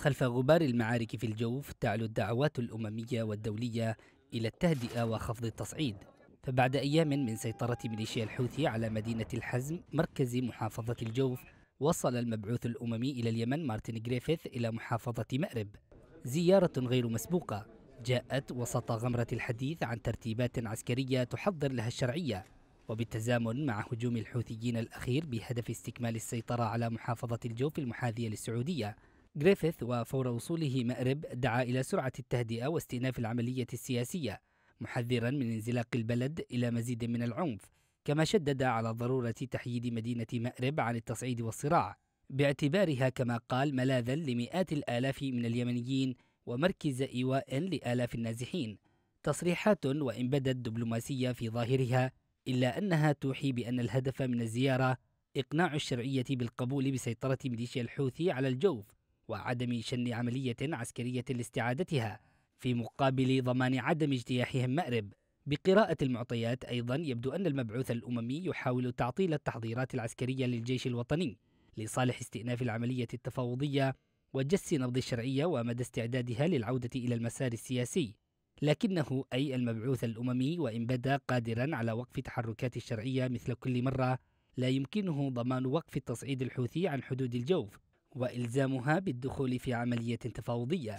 خلف غبار المعارك في الجوف تعلو الدعوات الأممية والدولية إلى التهدئة وخفض التصعيد فبعد أيام من سيطرة ميليشيا الحوثي على مدينة الحزم مركز محافظة الجوف وصل المبعوث الأممي إلى اليمن مارتن جريفيث إلى محافظة مأرب زيارة غير مسبوقة جاءت وسط غمرة الحديث عن ترتيبات عسكرية تحضر لها الشرعية وبالتزامن مع هجوم الحوثيين الأخير بهدف استكمال السيطرة على محافظة الجوف المحاذية للسعودية جريفيث وفور وصوله مأرب دعا إلى سرعة التهدئة واستئناف العملية السياسية محذرا من انزلاق البلد إلى مزيد من العنف كما شدد على ضرورة تحييد مدينة مأرب عن التصعيد والصراع باعتبارها كما قال ملاذا لمئات الآلاف من اليمنيين ومركز إيواء لآلاف النازحين تصريحات وإن بدت دبلوماسية في ظاهرها إلا أنها توحي بأن الهدف من الزيارة إقناع الشرعية بالقبول بسيطرة ميليشيا الحوثي على الجوف وعدم شن عملية عسكرية لاستعادتها في مقابل ضمان عدم اجتياحهم مأرب بقراءة المعطيات أيضا يبدو أن المبعوث الأممي يحاول تعطيل التحضيرات العسكرية للجيش الوطني لصالح استئناف العملية التفاوضية وجس نبض الشرعية ومدى استعدادها للعودة إلى المسار السياسي لكنه أي المبعوث الأممي وإن بدا قادرا على وقف تحركات الشرعية مثل كل مرة لا يمكنه ضمان وقف التصعيد الحوثي عن حدود الجوف وإلزامها بالدخول في عملية تفاوضية